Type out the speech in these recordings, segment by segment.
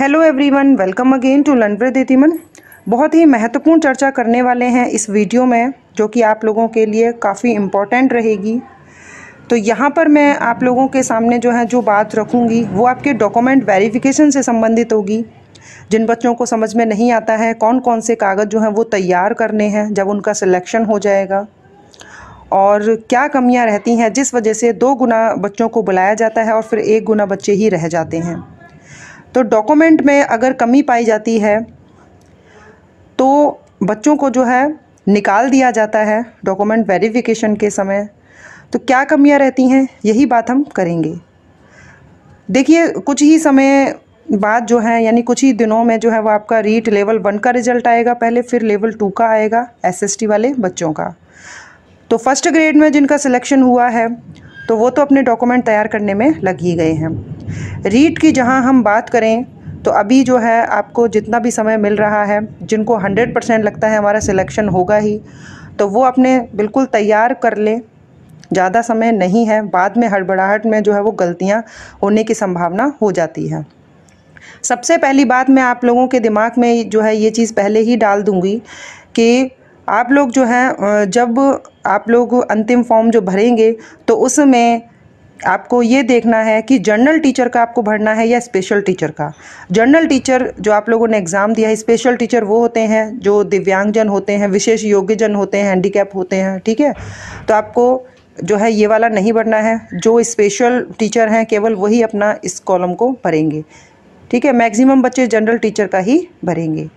hello everyone welcome again to learn with इतिमन बहुत ही महत्वपूर्ण चर्चा करने वाले हैं इस वीडियो में जो कि आप लोगों के लिए काफ़ी इम्पोर्टेंट रहेगी तो यहाँ पर मैं आप लोगों के सामने जो है जो बात रखूँगी वो आपके डॉक्यूमेंट वेरिफिकेशन से संबंधित होगी जिन बच्चों को समझ में नहीं आता है कौन कौन से कागज़ जो हैं वो तैयार करने हैं जब उनका सिलेक्शन हो जाएगा और क्या कमियाँ रहती हैं जिस वजह से दो गुना बच्चों को बुलाया जाता है और फिर एक गुना बच्चे ही रह जाते हैं तो डॉक्यूमेंट में अगर कमी पाई जाती है तो बच्चों को जो है निकाल दिया जाता है डॉक्यूमेंट वेरिफिकेशन के समय तो क्या कमियां रहती हैं यही बात हम करेंगे देखिए कुछ ही समय बाद जो है यानी कुछ ही दिनों में जो है वो आपका रीट लेवल वन का रिजल्ट आएगा पहले फिर लेवल टू का आएगा एसएसटी वाले बच्चों का तो फर्स्ट ग्रेड में जिनका सिलेक्शन हुआ है तो वो तो अपने डॉक्यूमेंट तैयार करने में लग ही गए हैं रीट की जहाँ हम बात करें तो अभी जो है आपको जितना भी समय मिल रहा है जिनको हंड्रेड परसेंट लगता है हमारा सिलेक्शन होगा ही तो वो अपने बिल्कुल तैयार कर लें ज़्यादा समय नहीं है बाद में हड़बड़ाहट में जो है वो गलतियाँ होने की संभावना हो जाती है सबसे पहली बात मैं आप लोगों के दिमाग में जो है ये चीज़ पहले ही डाल दूँगी कि आप लोग जो हैं जब आप लोग अंतिम फॉर्म जो भरेंगे तो उसमें आपको ये देखना है कि जनरल टीचर का आपको भरना है या स्पेशल टीचर का जनरल टीचर जो आप लोगों ने एग्ज़ाम दिया है स्पेशल टीचर वो होते हैं जो दिव्यांगजन होते हैं विशेष योग्यजन होते हैं हैंडीकैप होते हैं ठीक है तो आपको जो है ये वाला नहीं भरना है जो स्पेशल टीचर हैं केवल वही अपना इस कॉलम को भरेंगे ठीक है मैक्सिमम बच्चे जनरल टीचर का ही भरेंगे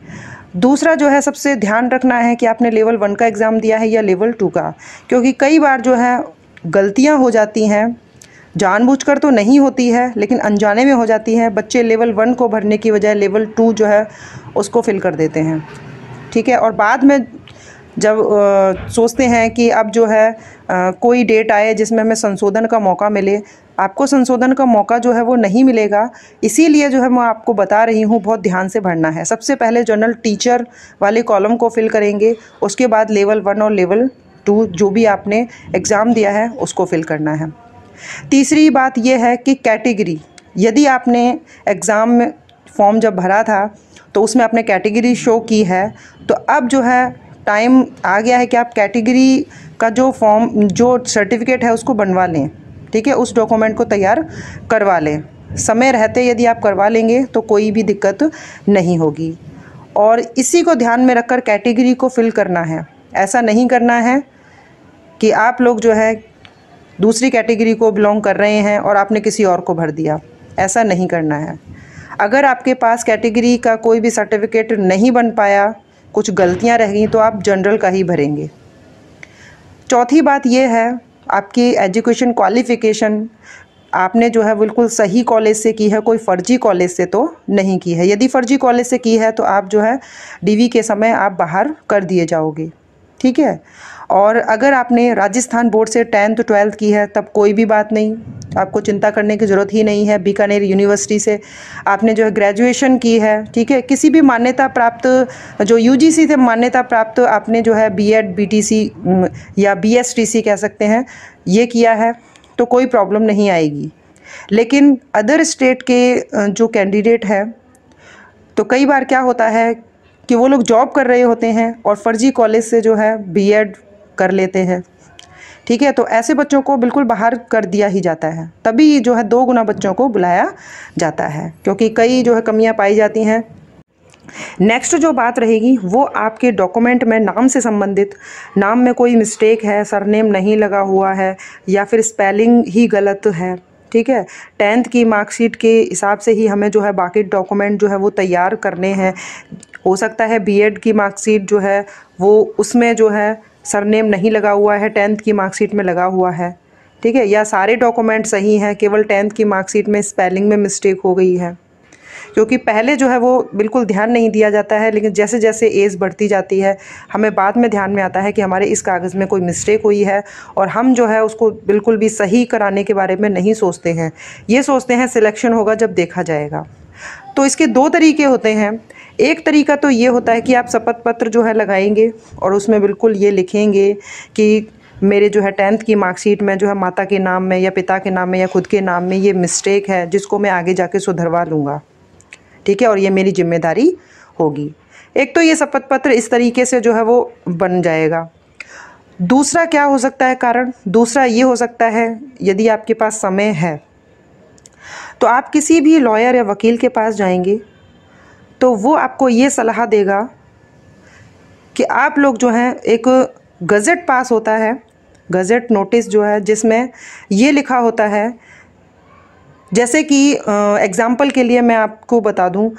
दूसरा जो है सबसे ध्यान रखना है कि आपने लेवल वन का एग्ज़ाम दिया है या लेवल टू का क्योंकि कई बार जो है गलतियाँ हो जाती हैं जानबूझकर तो नहीं होती है लेकिन अनजाने में हो जाती है बच्चे लेवल वन को भरने की बजाय लेवल टू जो है उसको फिल कर देते हैं ठीक है और बाद में जब आ, सोचते हैं कि अब जो है आ, कोई डेट आए जिसमें हमें संशोधन का मौका मिले आपको संशोधन का मौका जो है वो नहीं मिलेगा इसीलिए जो है मैं आपको बता रही हूँ बहुत ध्यान से भरना है सबसे पहले जनरल टीचर वाले कॉलम को फिल करेंगे उसके बाद लेवल वन और लेवल टू जो भी आपने एग्ज़ाम दिया है उसको फिल करना है तीसरी बात यह है कि कैटेगरी यदि आपने एग्ज़ाम में फॉर्म जब भरा था तो उसमें आपने कैटेगरी शो की है तो अब जो है टाइम आ गया है कि आप कैटेगरी का जो फॉर्म जो सर्टिफिकेट है उसको बनवा लें ठीक है उस डॉक्यूमेंट को तैयार करवा लें समय रहते यदि आप करवा लेंगे तो कोई भी दिक्कत नहीं होगी और इसी को ध्यान में रखकर कैटेगरी को फिल करना है ऐसा नहीं करना है कि आप लोग जो है दूसरी कैटेगरी को बिलोंग कर रहे हैं और आपने किसी और को भर दिया ऐसा नहीं करना है अगर आपके पास कैटेगरी का कोई भी सर्टिफिकेट नहीं बन पाया कुछ गलतियां रह गई तो आप जनरल का ही भरेंगे चौथी बात यह है आपकी एजुकेशन क्वालिफ़िकेशन आपने जो है बिल्कुल सही कॉलेज से की है कोई फ़र्जी कॉलेज से तो नहीं की है यदि फ़र्जी कॉलेज से की है तो आप जो है डीवी के समय आप बाहर कर दिए जाओगे ठीक है और अगर आपने राजस्थान बोर्ड से टेंथ तो ट्वेल्थ की है तब कोई भी बात नहीं आपको चिंता करने की ज़रूरत ही नहीं है बीकानेर यूनिवर्सिटी से आपने जो है ग्रेजुएशन की है ठीक है किसी भी मान्यता प्राप्त जो यूजीसी से मान्यता प्राप्त आपने जो है बीएड बीटीसी या बीएसटीसी कह सकते हैं ये किया है तो कोई प्रॉब्लम नहीं आएगी लेकिन अदर स्टेट के जो कैंडिडेट हैं तो कई बार क्या होता है कि वो लोग जॉब कर रहे होते हैं और फर्जी कॉलेज से जो है बी कर लेते हैं ठीक है तो ऐसे बच्चों को बिल्कुल बाहर कर दिया ही जाता है तभी जो है दो गुना बच्चों को बुलाया जाता है क्योंकि कई जो है कमियां पाई जाती हैं नेक्स्ट जो बात रहेगी वो आपके डॉक्यूमेंट में नाम से संबंधित नाम में कोई मिस्टेक है सरनेम नहीं लगा हुआ है या फिर स्पेलिंग ही गलत है ठीक है टेंथ की मार्कशीट के हिसाब से ही हमें जो है बाकी डॉक्यूमेंट जो है वो तैयार करने हैं हो सकता है बीएड की मार्कशीट जो है वो उसमें जो है सरनेम नहीं लगा हुआ है टेंथ की मार्कशीट में लगा हुआ है ठीक है या सारे डॉक्यूमेंट सही हैं केवल टेंथ की मार्कशीट में स्पेलिंग में मिस्टेक हो गई है क्योंकि पहले जो है वो बिल्कुल ध्यान नहीं दिया जाता है लेकिन जैसे जैसे एज बढ़ती जाती है हमें बाद में ध्यान में आता है कि हमारे इस कागज़ में कोई मिस्टेक हुई है और हम जो है उसको बिल्कुल भी सही कराने के बारे में नहीं सोचते हैं ये सोचते हैं सिलेक्शन होगा जब देखा जाएगा तो इसके दो तरीके होते हैं एक तरीका तो ये होता है कि आप शपथ पत्र जो है लगाएंगे और उसमें बिल्कुल ये लिखेंगे कि मेरे जो है टेंथ की मार्कशीट में जो है माता के नाम में या पिता के नाम में या खुद के नाम में ये मिस्टेक है जिसको मैं आगे जाके सुधरवा लूँगा ठीक है और ये मेरी जिम्मेदारी होगी एक तो ये शपथ पत्र इस तरीके से जो है वो बन जाएगा दूसरा क्या हो सकता है कारण दूसरा ये हो सकता है यदि आपके पास समय है तो आप किसी भी लॉयर या वकील के पास जाएंगे तो वो आपको ये सलाह देगा कि आप लोग जो हैं एक गज़ट पास होता है गज़ेट नोटिस जो है जिसमें ये लिखा होता है जैसे कि एग्ज़ाम्पल के लिए मैं आपको बता दूँ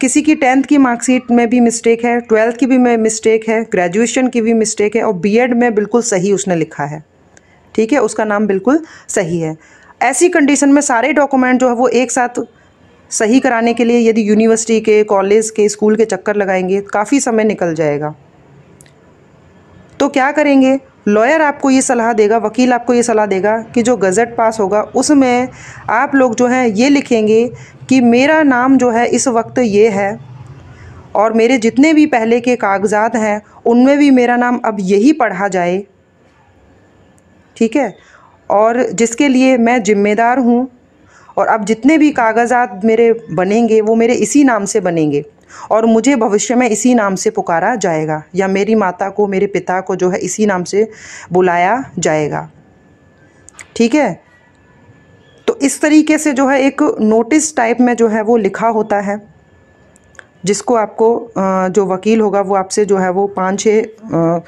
किसी की टेंथ की मार्कशीट में भी मिस्टेक है ट्वेल्थ की भी में मिस्टेक है ग्रेजुएशन की भी मिस्टेक है और बीएड में बिल्कुल सही उसने लिखा है ठीक है उसका नाम बिल्कुल सही है ऐसी कंडीशन में सारे डॉक्यूमेंट जो है वो एक साथ सही कराने के लिए यदि यूनिवर्सिटी के कॉलेज के स्कूल के चक्कर लगाएंगे काफ़ी समय निकल जाएगा तो क्या करेंगे लॉयर आपको ये सलाह देगा वकील आपको ये सलाह देगा कि जो गज़ट पास होगा उसमें आप लोग जो हैं ये लिखेंगे कि मेरा नाम जो है इस वक्त ये है और मेरे जितने भी पहले के कागजात हैं उनमें भी मेरा नाम अब यही पढ़ा जाए ठीक है और जिसके लिए मैं ज़िम्मेदार हूँ और अब जितने भी कागजात मेरे बनेंगे वो मेरे इसी नाम से बनेंगे और मुझे भविष्य में इसी नाम से पुकारा जाएगा या मेरी माता को मेरे पिता को जो है इसी नाम से बुलाया जाएगा ठीक है तो इस तरीके से जो है एक नोटिस टाइप में जो है वो लिखा होता है जिसको आपको जो वकील होगा वो आपसे जो है वो पाँच छः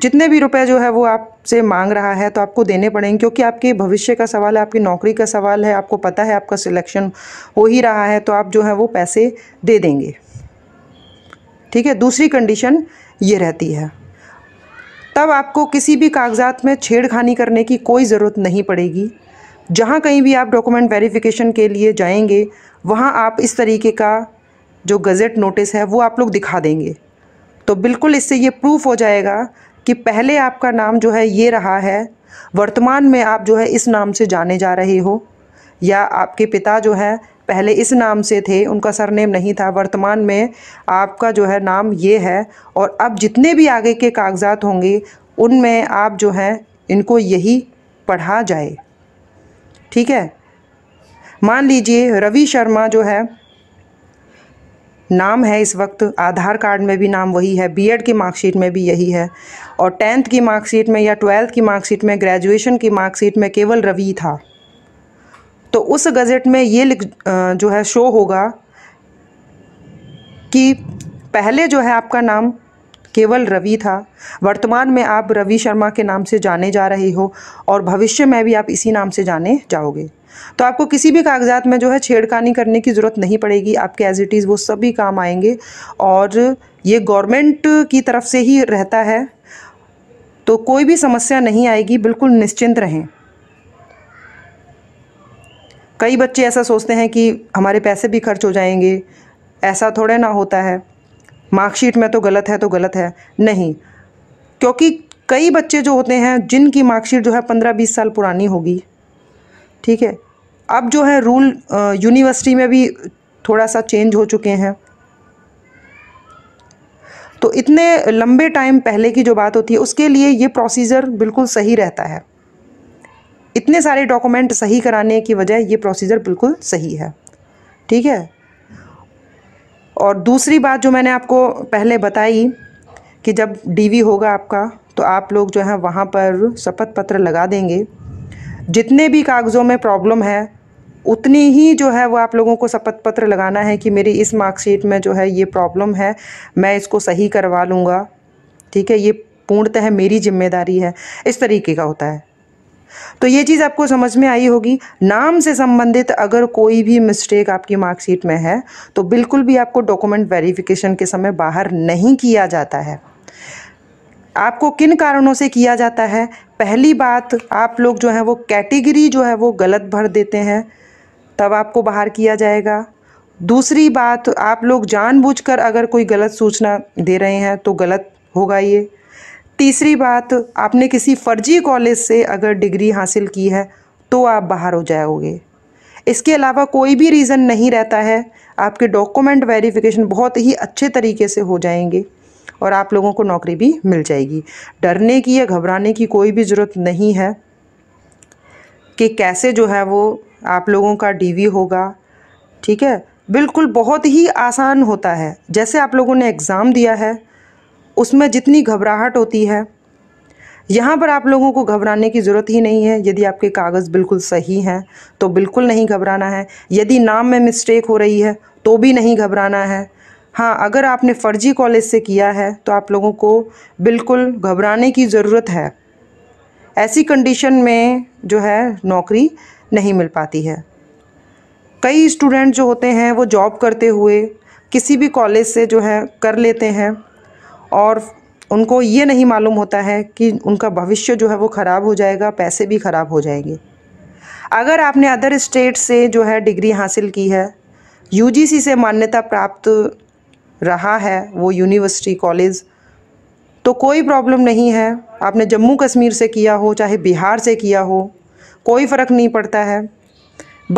जितने भी रुपए जो है वो आपसे मांग रहा है तो आपको देने पड़ेंगे क्योंकि आपके भविष्य का सवाल है आपकी नौकरी का सवाल है आपको पता है आपका सिलेक्शन हो ही रहा है तो आप जो है वो पैसे दे देंगे ठीक है दूसरी कंडीशन ये रहती है तब आपको किसी भी कागजात में छेड़खानी करने की कोई ज़रूरत नहीं पड़ेगी जहाँ कहीं भी आप डॉक्यूमेंट वेरिफिकेशन के लिए जाएंगे वहाँ आप इस तरीके का जो गज़ेट नोटिस है वो आप लोग दिखा देंगे तो बिल्कुल इससे ये प्रूफ हो जाएगा कि पहले आपका नाम जो है ये रहा है वर्तमान में आप जो है इस नाम से जाने जा रहे हो या आपके पिता जो है पहले इस नाम से थे उनका सरनेम नहीं था वर्तमान में आपका जो है नाम ये है और अब जितने भी आगे के कागजात होंगे उनमें आप जो हैं इनको यही पढ़ा जाए ठीक है मान लीजिए रवि शर्मा जो है नाम है इस वक्त आधार कार्ड में भी नाम वही है बीएड की मार्कशीट में भी यही है और टेंथ की मार्कशीट में या ट्वेल्थ की मार्कशीट में ग्रेजुएशन की मार्कशीट में केवल रवि था तो उस गज़ट में ये लिख जो है शो होगा कि पहले जो है आपका नाम केवल रवि था वर्तमान में आप रवि शर्मा के नाम से जाने जा रहे हो और भविष्य में भी आप इसी नाम से जाने जाओगे तो आपको किसी भी कागजात में जो है छेड़खानी करने की ज़रूरत नहीं पड़ेगी आपके एज इट इज़ वो सभी काम आएंगे और ये गवर्नमेंट की तरफ से ही रहता है तो कोई भी समस्या नहीं आएगी बिल्कुल निश्चिंत रहें कई बच्चे ऐसा सोचते हैं कि हमारे पैसे भी खर्च हो जाएंगे ऐसा थोड़े ना होता है मार्कशीट में तो गलत है तो गलत है नहीं क्योंकि कई बच्चे जो होते हैं जिनकी मार्कशीट जो है पंद्रह बीस साल पुरानी होगी ठीक है अब जो है रूल यूनिवर्सिटी में भी थोड़ा सा चेंज हो चुके हैं तो इतने लंबे टाइम पहले की जो बात होती है उसके लिए ये प्रोसीजर बिल्कुल सही रहता है इतने सारे डॉक्यूमेंट सही कराने की वजह ये प्रोसीजर बिल्कुल सही है ठीक है और दूसरी बात जो मैंने आपको पहले बताई कि जब डीवी होगा आपका तो आप लोग जो है वहाँ पर शपथ पत्र लगा देंगे जितने भी कागज़ों में प्रॉब्लम है उतनी ही जो है वो आप लोगों को शपथ पत्र लगाना है कि मेरी इस मार्कशीट में जो है ये प्रॉब्लम है मैं इसको सही करवा लूँगा ठीक है ये पूर्णतः मेरी जिम्मेदारी है इस तरीके का होता है तो ये चीज़ आपको समझ में आई होगी नाम से संबंधित अगर कोई भी मिस्टेक आपकी मार्कशीट में है तो बिल्कुल भी आपको डॉक्यूमेंट वेरिफिकेशन के समय बाहर नहीं किया जाता है आपको किन कारणों से किया जाता है पहली बात आप लोग जो है वो कैटेगरी जो है वो गलत भर देते हैं तब आपको बाहर किया जाएगा दूसरी बात आप लोग जानबूझकर अगर कोई गलत सूचना दे रहे हैं तो गलत होगा ये तीसरी बात आपने किसी फर्जी कॉलेज से अगर डिग्री हासिल की है तो आप बाहर हो जाओगे इसके अलावा कोई भी रीज़न नहीं रहता है आपके डॉक्यूमेंट वेरिफिकेशन बहुत ही अच्छे तरीके से हो जाएंगे और आप लोगों को नौकरी भी मिल जाएगी डरने की या घबराने की कोई भी ज़रूरत नहीं है कि कैसे जो है वो आप लोगों का डीवी होगा ठीक है बिल्कुल बहुत ही आसान होता है जैसे आप लोगों ने एग्ज़ाम दिया है उसमें जितनी घबराहट होती है यहाँ पर आप लोगों को घबराने की ज़रूरत ही नहीं है यदि आपके कागज़ बिल्कुल सही हैं तो बिल्कुल नहीं घबराना है यदि नाम में मिस्टेक हो रही है तो भी नहीं घबराना है हाँ अगर आपने फ़र्जी कॉलेज से किया है तो आप लोगों को बिल्कुल घबराने की ज़रूरत है ऐसी कंडीशन में जो है नौकरी नहीं मिल पाती है कई स्टूडेंट जो होते हैं वो जॉब करते हुए किसी भी कॉलेज से जो है कर लेते हैं और उनको ये नहीं मालूम होता है कि उनका भविष्य जो है वो ख़राब हो जाएगा पैसे भी ख़राब हो जाएंगे अगर आपने अदर स्टेट से जो है डिग्री हासिल की है यूजीसी से मान्यता प्राप्त रहा है वो यूनिवर्सिटी कॉलेज तो कोई प्रॉब्लम नहीं है आपने जम्मू कश्मीर से किया हो चाहे बिहार से किया हो कोई फ़र्क नहीं पड़ता है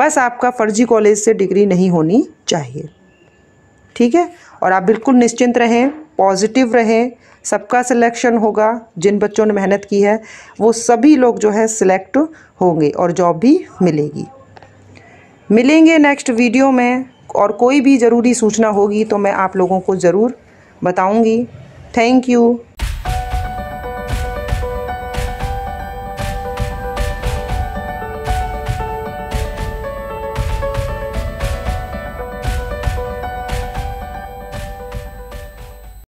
बस आपका फ़र्जी कॉलेज से डिग्री नहीं होनी चाहिए ठीक है और आप बिल्कुल निश्चिंत रहें पॉजिटिव रहें सबका सिलेक्शन होगा जिन बच्चों ने मेहनत की है वो सभी लोग जो है सिलेक्ट होंगे और जॉब भी मिलेगी मिलेंगे नेक्स्ट वीडियो में और कोई भी ज़रूरी सूचना होगी तो मैं आप लोगों को ज़रूर बताऊंगी थैंक यू